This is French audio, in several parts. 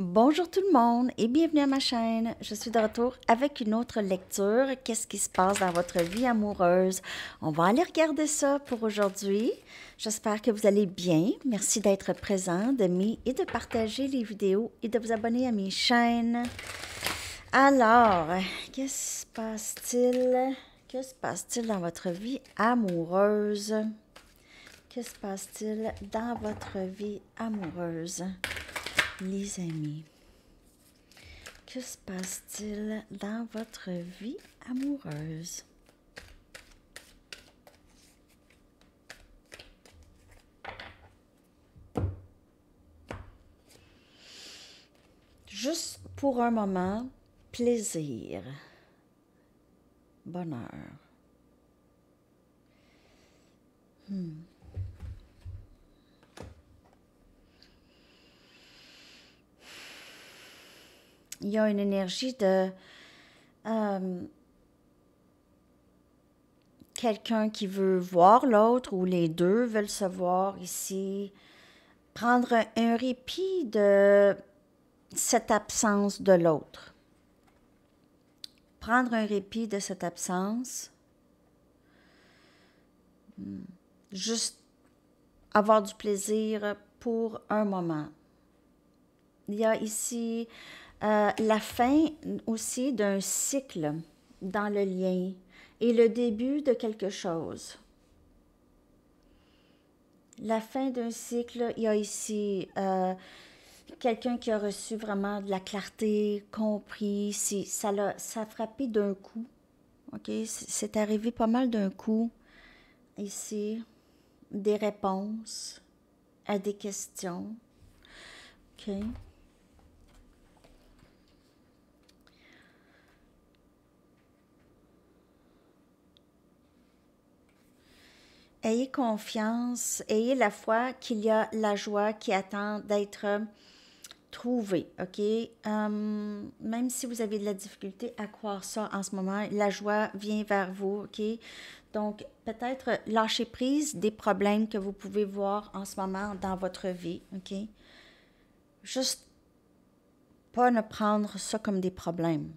Bonjour tout le monde et bienvenue à ma chaîne. Je suis de retour avec une autre lecture. Qu'est-ce qui se passe dans votre vie amoureuse? On va aller regarder ça pour aujourd'hui. J'espère que vous allez bien. Merci d'être présent, me et de partager les vidéos et de vous abonner à mes chaînes. Alors, qu'est-ce qui se passe-t-il? Que se passe-t-il dans votre vie amoureuse? Que se passe-t-il dans votre vie amoureuse? les amis, que se passe-t-il dans votre vie amoureuse? Juste pour un moment, plaisir, bonheur. Hmm. il y a une énergie de euh, quelqu'un qui veut voir l'autre ou les deux veulent se voir ici. Prendre un, un répit de cette absence de l'autre. Prendre un répit de cette absence. Hmm. Juste avoir du plaisir pour un moment. Il y a ici euh, la fin aussi d'un cycle dans le lien et le début de quelque chose. La fin d'un cycle, il y a ici euh, quelqu'un qui a reçu vraiment de la clarté, compris, si, ça, a, ça frappé d'un coup. OK? C'est arrivé pas mal d'un coup ici, des réponses à des questions. OK? Ayez confiance, ayez la foi qu'il y a la joie qui attend d'être euh, trouvée, OK? Hum, même si vous avez de la difficulté à croire ça en ce moment, la joie vient vers vous, OK? Donc, peut-être lâcher prise des problèmes que vous pouvez voir en ce moment dans votre vie, OK? Juste pas ne prendre ça comme des problèmes,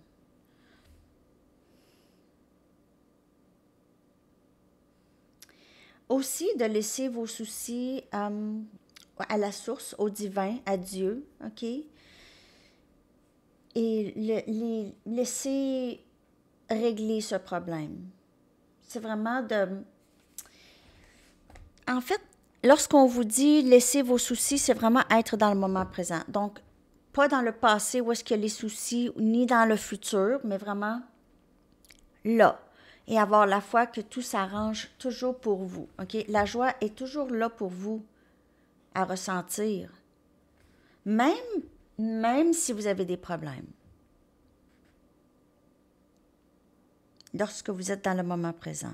Aussi, de laisser vos soucis euh, à la source, au divin, à Dieu, OK? Et les laisser régler ce problème. C'est vraiment de... En fait, lorsqu'on vous dit laisser vos soucis, c'est vraiment être dans le moment présent. Donc, pas dans le passé où est-ce qu'il y a les soucis, ni dans le futur, mais vraiment là, et avoir la foi que tout s'arrange toujours pour vous. Ok, La joie est toujours là pour vous à ressentir, même, même si vous avez des problèmes. Lorsque vous êtes dans le moment présent.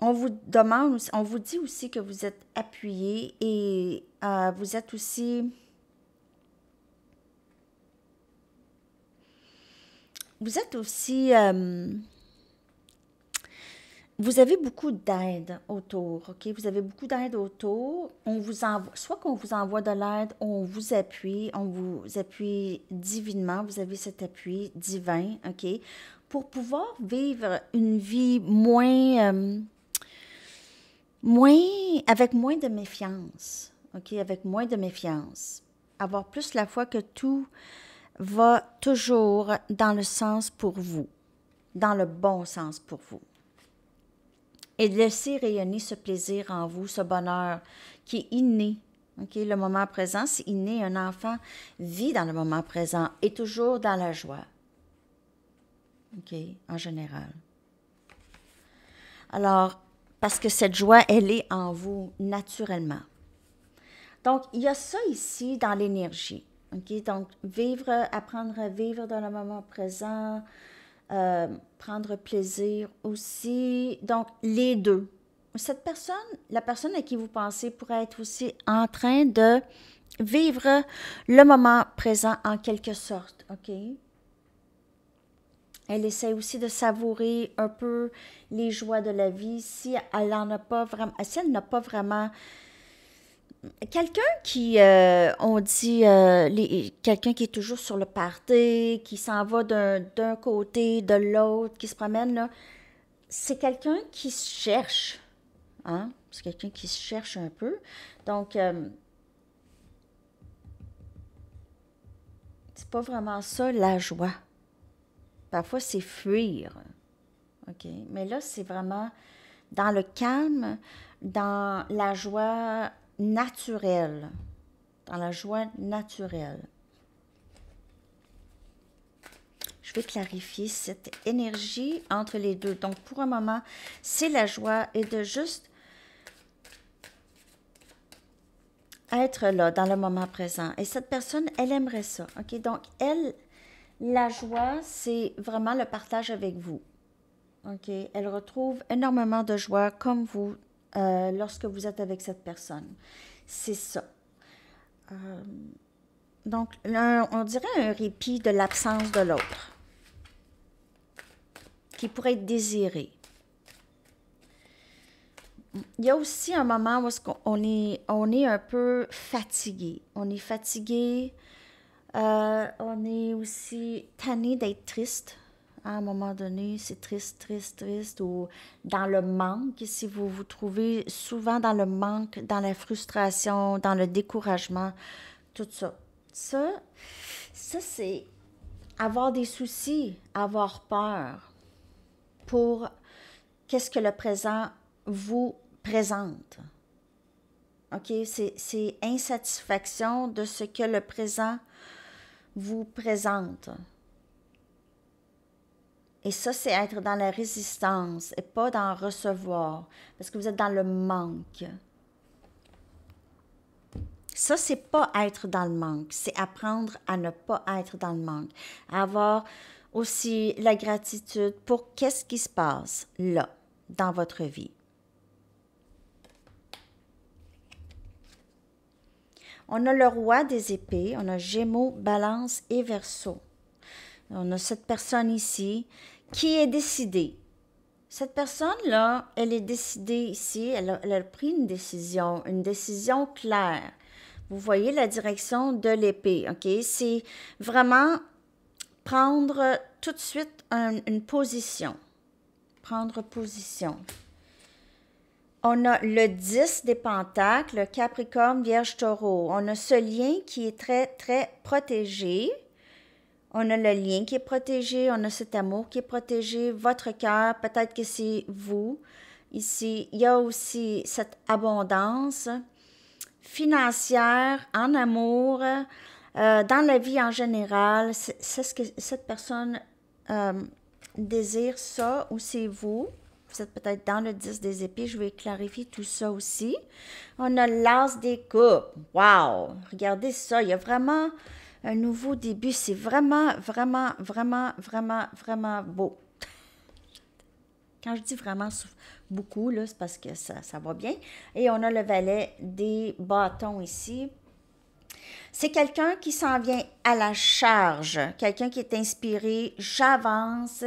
on vous demande, on vous dit aussi que vous êtes appuyé et euh, vous êtes aussi vous êtes aussi... Euh, vous avez beaucoup d'aide autour, OK? Vous avez beaucoup d'aide autour. On vous soit qu'on vous envoie de l'aide, on vous appuie, on vous appuie divinement, vous avez cet appui divin, OK? Pour pouvoir vivre une vie moins, euh, moins, avec moins de méfiance, OK? Avec moins de méfiance. Avoir plus la foi que tout, va toujours dans le sens pour vous, dans le bon sens pour vous. Et laisser rayonner ce plaisir en vous, ce bonheur qui est inné. ok, Le moment présent, c'est inné. Un enfant vit dans le moment présent et toujours dans la joie. OK? En général. Alors, parce que cette joie, elle est en vous naturellement. Donc, il y a ça ici dans l'énergie. Donc, vivre, apprendre à vivre dans le moment présent, euh, prendre plaisir aussi. Donc, les deux. Cette personne, la personne à qui vous pensez pourrait être aussi en train de vivre le moment présent en quelque sorte. OK? Elle essaie aussi de savourer un peu les joies de la vie si elle n'en a pas vraiment, si elle n'a pas vraiment quelqu'un qui, euh, on dit, euh, quelqu'un qui est toujours sur le party, qui s'en va d'un côté, de l'autre, qui se promène, c'est quelqu'un qui se cherche. Hein? C'est quelqu'un qui se cherche un peu. Donc, euh, c'est pas vraiment ça la joie. Parfois, c'est fuir. OK? Mais là, c'est vraiment dans le calme, dans la joie naturelle, dans la joie naturelle. Je vais clarifier cette énergie entre les deux. Donc, pour un moment, c'est la joie et de juste être là, dans le moment présent. Et cette personne, elle aimerait ça. OK? Donc, elle, la joie, c'est vraiment le partage avec vous. OK? Elle retrouve énormément de joie comme vous euh, lorsque vous êtes avec cette personne. C'est ça. Euh, donc, on dirait un répit de l'absence de l'autre qui pourrait être désiré. Il y a aussi un moment où on, est, on est un peu fatigué. On est fatigué, euh, on est aussi tanné d'être triste à un moment donné, c'est triste, triste, triste, ou dans le manque, si vous vous trouvez souvent dans le manque, dans la frustration, dans le découragement, tout ça. Ça, ça c'est avoir des soucis, avoir peur pour qu'est-ce que le présent vous présente. OK? C'est insatisfaction de ce que le présent vous présente. Et ça, c'est être dans la résistance et pas dans recevoir, parce que vous êtes dans le manque. Ça, c'est pas être dans le manque, c'est apprendre à ne pas être dans le manque, à avoir aussi la gratitude pour qu'est-ce qui se passe là, dans votre vie. On a le roi des épées, on a Gémeaux, Balance et Verseau. On a cette personne ici qui est décidé? Cette personne-là, elle est décidée ici, elle a, pris une décision, une décision claire. Vous voyez la direction de l'épée, OK? C'est vraiment prendre tout de suite une position. Prendre position. On a le 10 des pentacles, Capricorne, Vierge, Taureau. On a ce lien qui est très, très protégé on a le lien qui est protégé, on a cet amour qui est protégé, votre cœur, peut-être que c'est vous. Ici, il y a aussi cette abondance financière, en amour, euh, dans la vie en général. C'est ce que cette personne euh, désire, ça, ou c'est vous. Vous êtes peut-être dans le 10 des épées, je vais clarifier tout ça aussi. On a l'as des coupes. Wow! Regardez ça, il y a vraiment un nouveau début. C'est vraiment, vraiment, vraiment, vraiment, vraiment beau. Quand je dis vraiment beaucoup, c'est parce que ça, ça va bien. Et on a le valet des bâtons ici. C'est quelqu'un qui s'en vient à la charge, quelqu'un qui est inspiré, j'avance,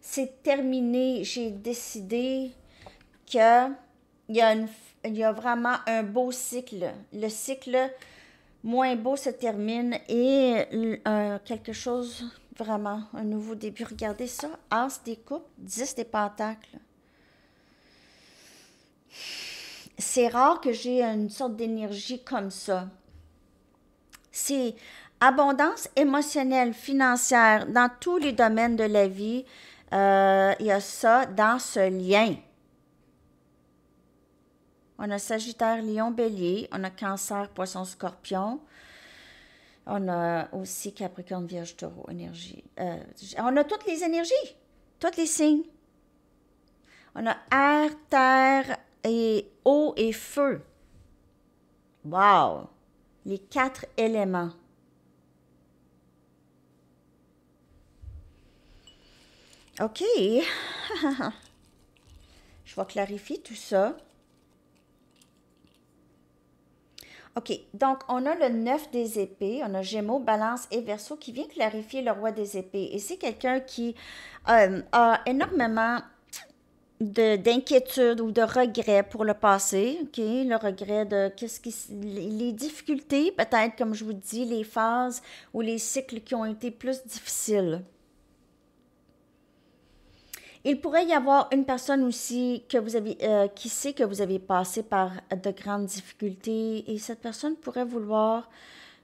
c'est terminé, j'ai décidé que y a vraiment un beau cycle. Le cycle moins beau se termine et euh, quelque chose vraiment, un nouveau début. Regardez ça, As des coupes, 10 des pentacles. C'est rare que j'ai une sorte d'énergie comme ça. C'est abondance émotionnelle, financière, dans tous les domaines de la vie. Euh, il y a ça dans ce lien. On a Sagittaire, Lion, Bélier. On a Cancer, Poisson, Scorpion. On a aussi Capricorne, Vierge, Taureau, énergie. Euh, on a toutes les énergies, tous les signes. On a air, terre et eau et feu. Wow! Les quatre éléments. OK. Je vais clarifier tout ça. OK, donc on a le 9 des épées, on a Gémeaux, Balance et Verseau qui vient clarifier le roi des épées. Et c'est quelqu'un qui euh, a énormément d'inquiétude ou de regrets pour le passé, OK? Le regret de qu'est-ce qui les difficultés peut-être comme je vous dis les phases ou les cycles qui ont été plus difficiles. Il pourrait y avoir une personne aussi que vous avez, euh, qui sait que vous avez passé par de grandes difficultés et cette personne pourrait vouloir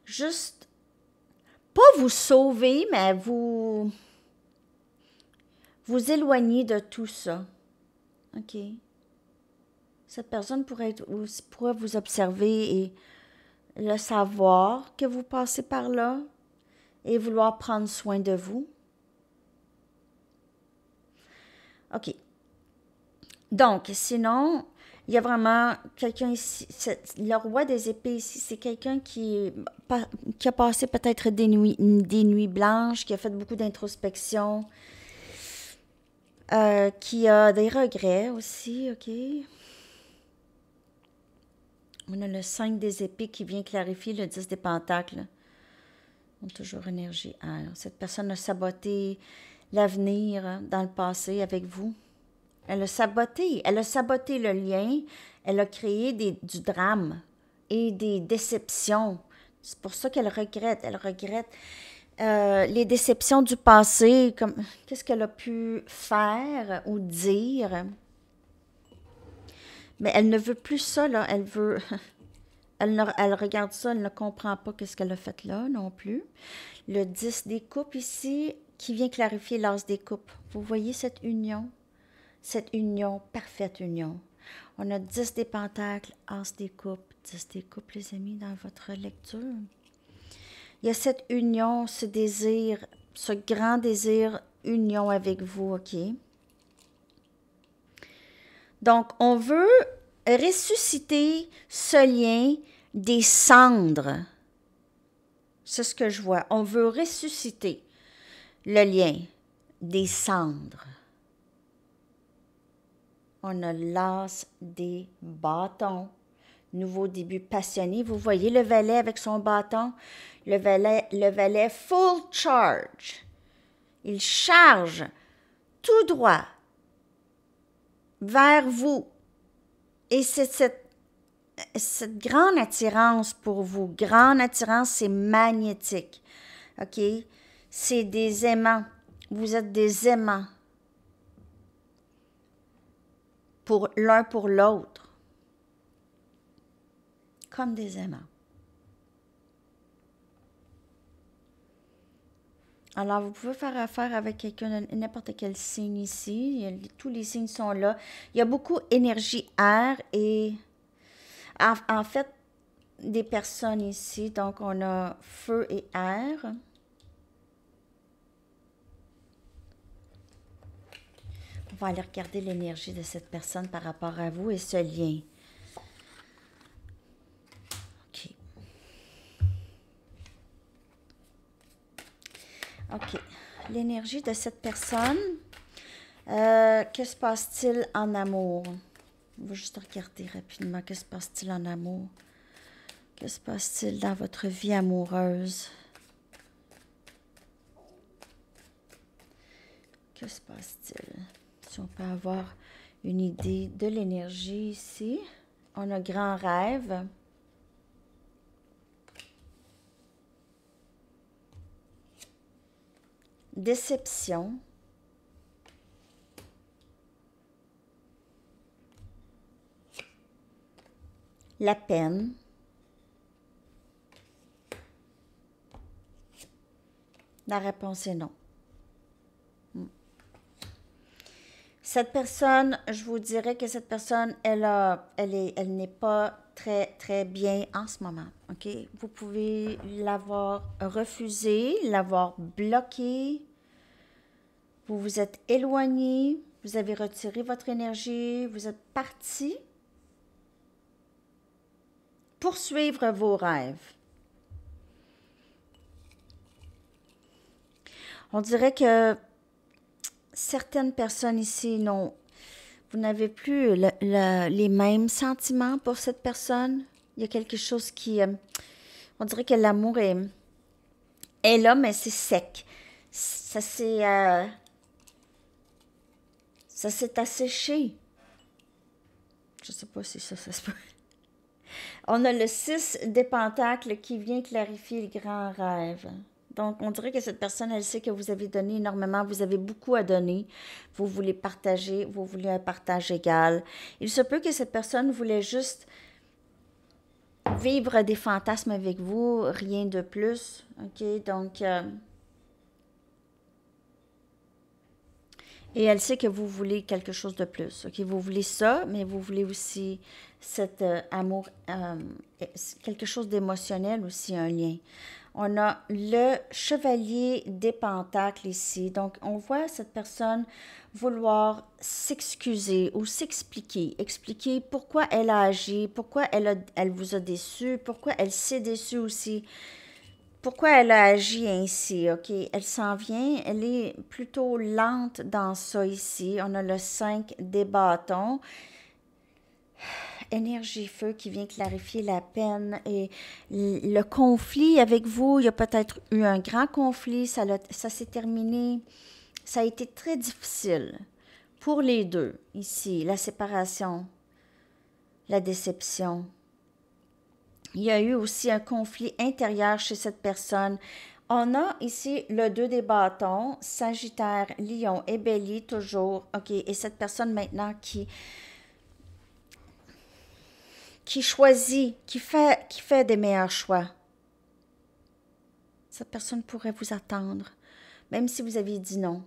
juste, pas vous sauver, mais vous, vous éloigner de tout ça. OK? Cette personne pourrait, pourrait vous observer et le savoir que vous passez par là et vouloir prendre soin de vous. OK. Donc, sinon, il y a vraiment quelqu'un ici, le roi des épées ici, c'est quelqu'un qui, a passé peut-être des nuits, blanches, qui a fait beaucoup d'introspection, euh, qui a des regrets aussi, OK? On a le 5 des épées qui vient clarifier le 10 des pentacles. On toujours énergie. Alors, ah, cette personne a saboté l'avenir hein, dans le passé avec vous. Elle a saboté, elle a saboté le lien, elle a créé du drame et des déceptions. C'est pour ça qu'elle regrette, elle regrette euh, les déceptions du passé, comme qu'est-ce qu'elle a pu faire ou dire. Mais elle ne veut plus ça, Elle veut, Elle, regarde ça, elle ne comprend pas qu'est-ce qu'elle a fait là non plus. Le 10 des coupes ici, qui vient clarifier l'as des coupes. Vous voyez cette union, cette union, parfaite union. On a 10 des pentacles, as des coupes, 10 des coupes, les amis, dans votre lecture. Il y a cette union, ce désir, ce grand désir, union avec vous, OK? Donc, on veut ressusciter ce lien des cendres. C'est ce que je vois. On veut ressusciter le lien des cendres. On a l'as des bâtons. Nouveau début passionné. Vous voyez le valet avec son bâton? Le valet, le valet full charge. Il charge tout droit vers vous et c'est cette, grande attirance pour vous. Grande attirance, c'est magnétique. OK? C'est des aimants. Vous êtes des aimants pour l'un pour l'autre. Comme des aimants. Alors, vous pouvez faire affaire avec quelqu'un, n'importe quel signe ici. tous les signes sont là. Il y a beaucoup d'énergie air et en fait des personnes ici. Donc, on a feu et air. On va aller regarder l'énergie de cette personne par rapport à vous et ce lien. l'énergie de cette personne. Euh, que se passe-t-il en amour? On va juste regarder rapidement. Que se passe-t-il en amour? Que se passe-t-il dans votre vie amoureuse? Que se passe-t-il? Si on peut avoir une idée de l'énergie ici. On a grand rêve. déception, la peine, La réponse est non. Hmm. Cette personne, je vous dirais que cette personne, elle, elle, est, elle n'est pas très, très bien en ce moment. OK? Vous pouvez l'avoir refusé, l'avoir bloqué, vous vous êtes éloigné, vous avez retiré votre énergie, vous êtes parti. Poursuivre vos rêves. On dirait que certaines personnes ici n'ont vous n'avez plus les mêmes sentiments pour cette personne. Il y a quelque chose qui... Euh, on dirait que l'amour est, là, mais c'est sec. Ça c'est... Euh, ça s'est asséché. Je ne sais pas si ça, ça se peut. On a le 6 des pentacles qui vient clarifier le grand rêve. Donc, on dirait que cette personne, elle sait que vous avez donné énormément, vous avez beaucoup à donner. Vous voulez partager, vous voulez un partage égal. Il se peut que cette personne voulait juste vivre des fantasmes avec vous, rien de plus. OK? Donc, euh, Et elle sait que vous voulez quelque chose de plus. Okay? Vous voulez ça, mais vous voulez aussi cet euh, amour, euh, quelque chose d'émotionnel aussi, un lien. On a le chevalier des pentacles ici. Donc, on voit cette personne vouloir s'excuser ou s'expliquer, expliquer pourquoi elle a agi, pourquoi elle vous a déçu, pourquoi elle s'est déçue aussi pourquoi elle a agi ainsi, OK? Elle s'en vient, elle est plutôt lente dans ça ici. On a le 5 des bâtons. Énergie feu qui vient clarifier la peine et le conflit avec vous. Il y a peut-être eu un grand conflit, ça, ça s'est terminé. Ça a été très difficile pour les deux ici, la séparation, la déception. Il y a eu aussi un conflit intérieur chez cette personne. On a ici le 2 des bâtons, Sagittaire, Lion et Bélier toujours. OK, et cette personne maintenant qui qui choisit, qui fait qui fait des meilleurs choix. Cette personne pourrait vous attendre même si vous aviez dit non.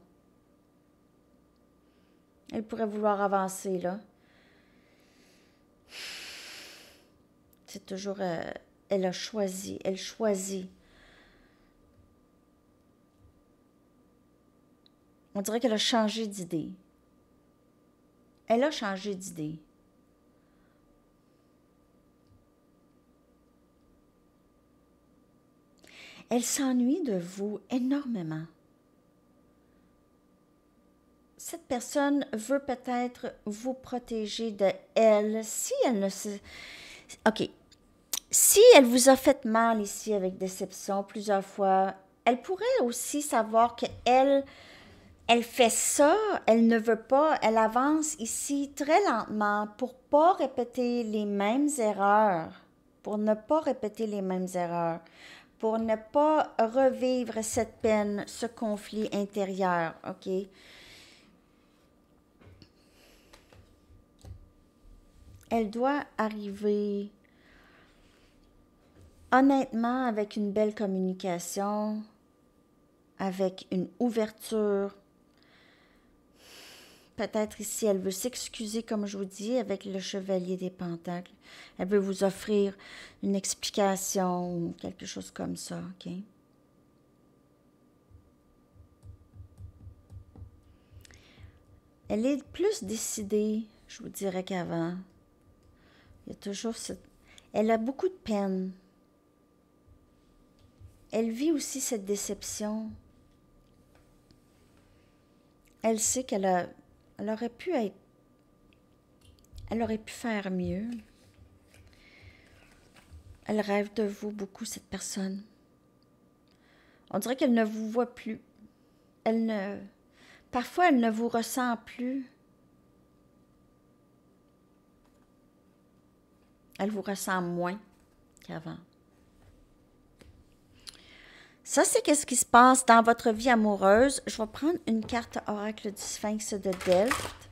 Elle pourrait vouloir avancer là. C'est toujours, euh, elle a choisi, elle choisit. On dirait qu'elle a changé d'idée. Elle a changé d'idée. Elle s'ennuie de vous énormément. Cette personne veut peut-être vous protéger de elle si elle ne se... OK, si elle vous a fait mal ici avec déception plusieurs fois, elle pourrait aussi savoir qu'elle elle, elle fait ça, elle ne veut pas, elle avance ici très lentement pour pas répéter les mêmes erreurs, pour ne pas répéter les mêmes erreurs, pour ne pas revivre cette peine, ce conflit intérieur, OK? Elle doit arriver honnêtement, avec une belle communication, avec une ouverture, peut-être ici, elle veut s'excuser, comme je vous dis, avec le chevalier des pentacles. Elle veut vous offrir une explication ou quelque chose comme ça, Elle est plus décidée, je vous dirais qu'avant. Il y a toujours Elle a beaucoup de peine elle vit aussi cette déception. Elle sait qu'elle aurait pu être, elle aurait pu faire mieux. Elle rêve de vous beaucoup, cette personne. On dirait qu'elle ne vous voit plus. Elle ne, parfois, elle ne vous ressent plus. Elle vous ressent moins qu'avant. Ça, c'est qu'est-ce qui se passe dans votre vie amoureuse. Je vais prendre une carte oracle du sphinx de Delft.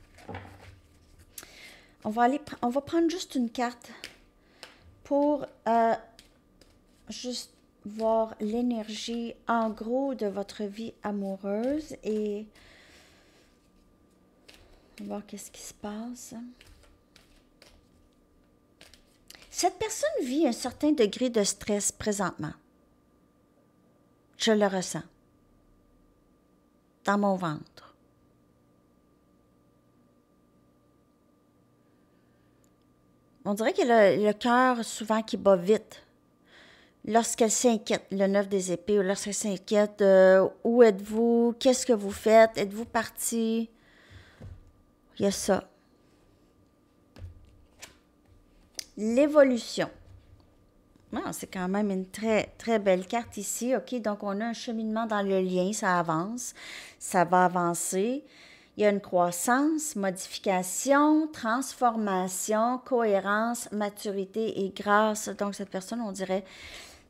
On va, aller, on va prendre juste une carte pour euh, juste voir l'énergie en gros de votre vie amoureuse et voir qu'est-ce qui se passe. Cette personne vit un certain degré de stress présentement je le ressens dans mon ventre. On dirait que le, cœur, souvent, qui bat vite. Lorsqu'elle s'inquiète, le neuf des épées, ou lorsqu'elle s'inquiète, euh, où êtes-vous? Qu'est-ce que vous faites? Êtes-vous parti? Il y a ça. L'évolution c'est quand même une très, très belle carte ici. OK, donc on a un cheminement dans le lien, ça avance, ça va avancer. Il y a une croissance, modification, transformation, cohérence, maturité et grâce. Donc, cette personne, on dirait,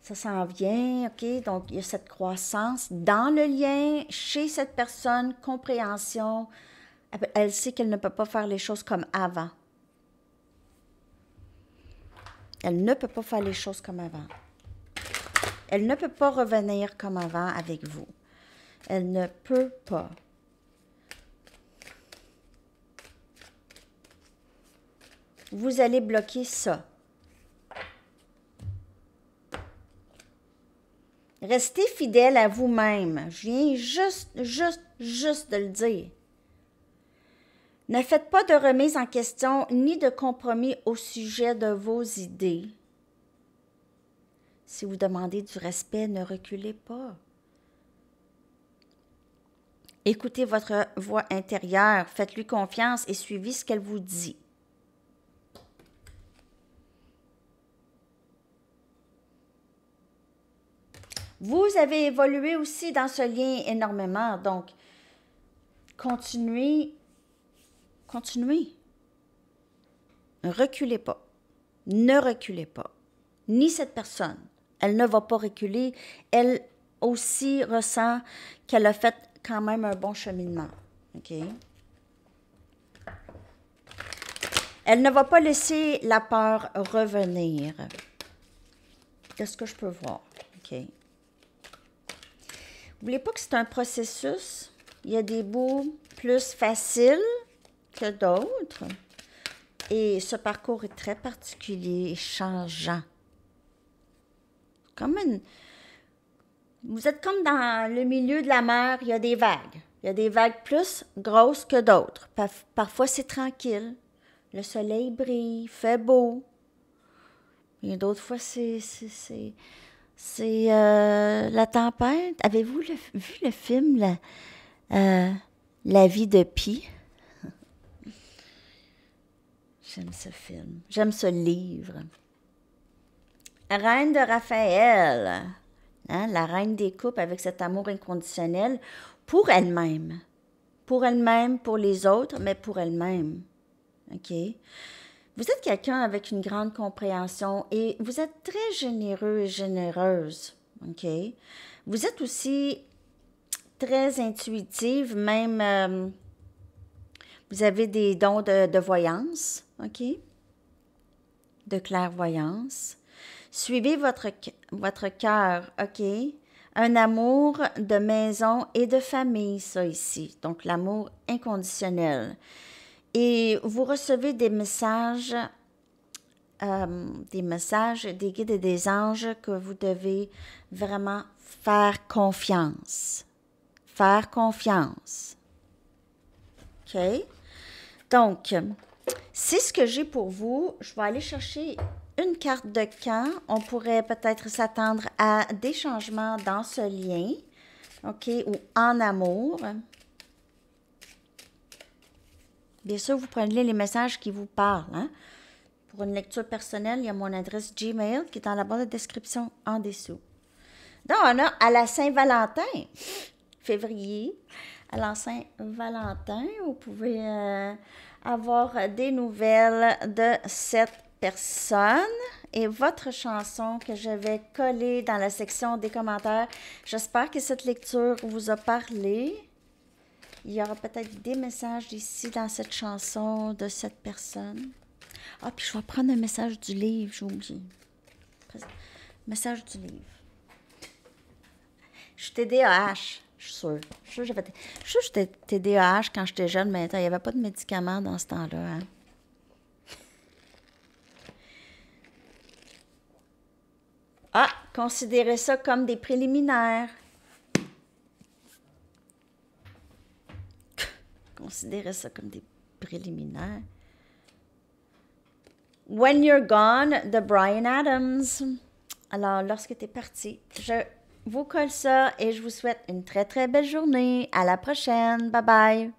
ça s'en vient, OK? Donc, il y a cette croissance dans le lien, chez cette personne, compréhension. Elle sait qu'elle ne peut pas faire les choses comme avant. Elle ne peut pas faire les choses comme avant. Elle ne peut pas revenir comme avant avec vous. Elle ne peut pas. Vous allez bloquer ça. Restez fidèle à vous-même. Je viens juste, juste, juste de le dire. Ne faites pas de remise en question ni de compromis au sujet de vos idées. Si vous demandez du respect, ne reculez pas. Écoutez votre voix intérieure, faites-lui confiance et suivez ce qu'elle vous dit. Vous avez évolué aussi dans ce lien énormément, donc continuez Continuez. Reculez pas. Ne reculez pas. Ni cette personne. Elle ne va pas reculer. Elle aussi ressent qu'elle a fait quand même un bon cheminement. OK? Elle ne va pas laisser la peur revenir. Qu'est-ce que je peux voir? OK. voulez pas que c'est un processus. Il y a des bouts plus faciles que d'autres. Et ce parcours est très particulier et changeant. Comme une... Vous êtes comme dans le milieu de la mer, il y a des vagues. Il y a des vagues plus grosses que d'autres. Parfois, c'est tranquille. Le soleil brille, fait beau. Et d'autres fois, c'est c'est euh, la tempête. Avez-vous vu le film La, euh, la vie de Pi? J'aime ce film. J'aime ce livre. Reine de Raphaël. Hein, la reine des coupes avec cet amour inconditionnel pour elle-même. Pour elle-même, pour les autres, mais pour elle-même. OK? Vous êtes quelqu'un avec une grande compréhension et vous êtes très généreux et généreuse. OK? Vous êtes aussi très intuitive, même euh, vous avez des dons de voyance. OK? De clairvoyance. Suivez votre, votre cœur, OK? Un amour de maison et de famille, ça ici. Donc, l'amour inconditionnel. Et vous recevez des messages, euh, des messages des guides et des anges que vous devez vraiment faire confiance. Faire confiance. OK? Donc, c'est ce que j'ai pour vous. Je vais aller chercher une carte de camp. On pourrait peut-être s'attendre à des changements dans ce lien, OK, ou en amour. Bien sûr, vous prenez les messages qui vous parlent. Hein. Pour une lecture personnelle, il y a mon adresse Gmail qui est dans la barre de description en dessous. Donc, on a à la Saint-Valentin, février, à la Saint-Valentin, vous pouvez... Euh, avoir des nouvelles de cette personne. Et votre chanson que je vais coller dans la section des commentaires, j'espère que cette lecture vous a parlé. Il y aura peut-être des messages ici dans cette chanson de cette personne. Ah, puis je vais prendre un message du livre, j'ai oublié. Message du livre. Je suis TDAH. Je suis sûre. Je suis sûre que j'étais TDAH quand j'étais jeune, mais il n'y avait pas de médicaments dans ce temps-là. Hein? Ah, considérez ça comme des préliminaires. Considérez ça comme des préliminaires. When You're Gone de Brian Adams. Alors, lorsque tu es parti, je vous collez ça et je vous souhaite une très très belle journée. À la prochaine. Bye bye.